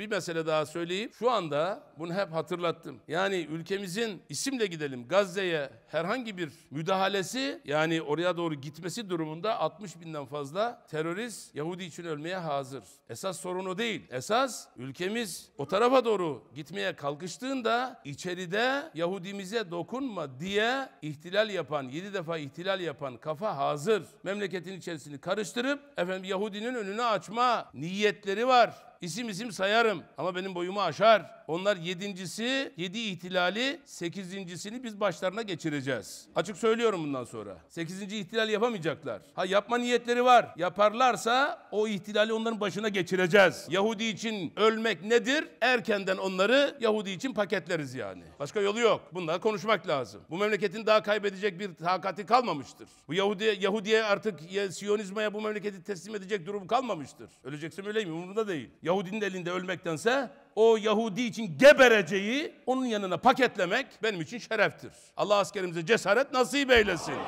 Bir mesele daha söyleyeyim. Şu anda bunu hep hatırlattım. Yani ülkemizin isimle gidelim Gazze'ye herhangi bir müdahalesi yani oraya doğru gitmesi durumunda 60 binden fazla terörist Yahudi için ölmeye hazır. Esas sorun o değil. Esas ülkemiz o tarafa doğru gitmeye kalkıştığında içeride Yahudimize dokunma diye ihtilal yapan, 7 defa ihtilal yapan kafa hazır. Memleketin içerisini karıştırıp efendim Yahudinin önünü açma niyetleri var. İsim isim sayarım ama benim boyumu aşar. Onlar yedincisi, yedi ihtilali, sekizincisini biz başlarına geçireceğiz. Açık söylüyorum bundan sonra. Sekizinci ihtilal yapamayacaklar. Ha yapma niyetleri var. Yaparlarsa o ihtilali onların başına geçireceğiz. Yahudi için ölmek nedir? Erkenden onları Yahudi için paketleriz yani. Başka yolu yok. Bunlar konuşmak lazım. Bu memleketin daha kaybedecek bir takati kalmamıştır. Bu Yahudi Yahudiye artık ya, Siyonizmaya bu memleketi teslim edecek durum kalmamıştır. Öleceksin öleyim umurunda değil. Yahudinin elinde ölmektense o Yahudi için gebereceği onun yanına paketlemek benim için şereftir. Allah askerimize cesaret nasip eylesin. Amin.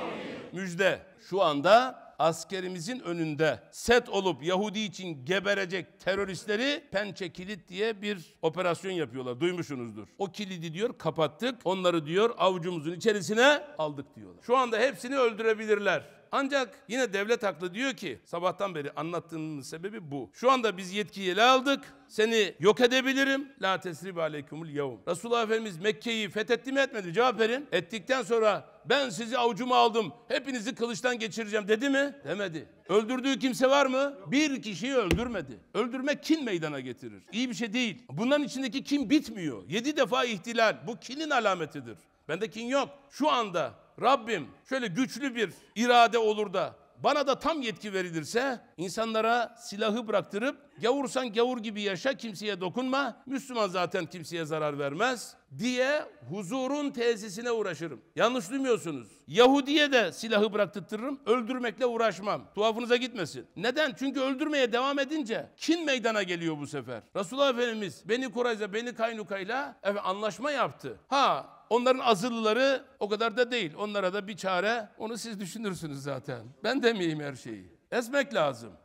Müjde. Şu anda askerimizin önünde set olup Yahudi için geberecek teröristleri pençe kilit diye bir operasyon yapıyorlar. Duymuşsunuzdur. O kilidi diyor kapattık. Onları diyor avucumuzun içerisine aldık diyorlar. Şu anda hepsini öldürebilirler. Ancak yine devlet haklı diyor ki sabahtan beri anlattığımın sebebi bu. Şu anda biz yetkiyi ele aldık. Seni yok edebilirim. La tesrib aleykumul yevm. Resulullah Efendimiz Mekke'yi fethetti mi etmedi? Cevap verin. Ettikten sonra ben sizi avucuma aldım hepinizi kılıçtan geçireceğim dedi mi? Demedi. Öldürdüğü kimse var mı? Bir kişiyi öldürmedi. Öldürmek kin meydana getirir. İyi bir şey değil. Bunların içindeki kin bitmiyor. Yedi defa ihtilal. Bu kinin alametidir. Bende kin yok. Şu anda Rabbim şöyle güçlü bir irade olur da bana da tam yetki verilirse insanlara silahı bıraktırıp gavursan gavur gibi yaşa kimseye dokunma. Müslüman zaten kimseye zarar vermez diye huzurun tesisine uğraşırım. Yanlış duymuyorsunuz. Yahudi'ye de silahı bıraktırırım. Öldürmekle uğraşmam. Tuhafınıza gitmesin. Neden? Çünkü öldürmeye devam edince kin meydana geliyor bu sefer. Resulullah Efendimiz beni Kurayza, beni Kaynukayla anlaşma yaptı. Ha Onların azılları o kadar da değil. Onlara da bir çare onu siz düşünürsünüz zaten. Ben demeyeyim her şeyi. Ezmek lazım.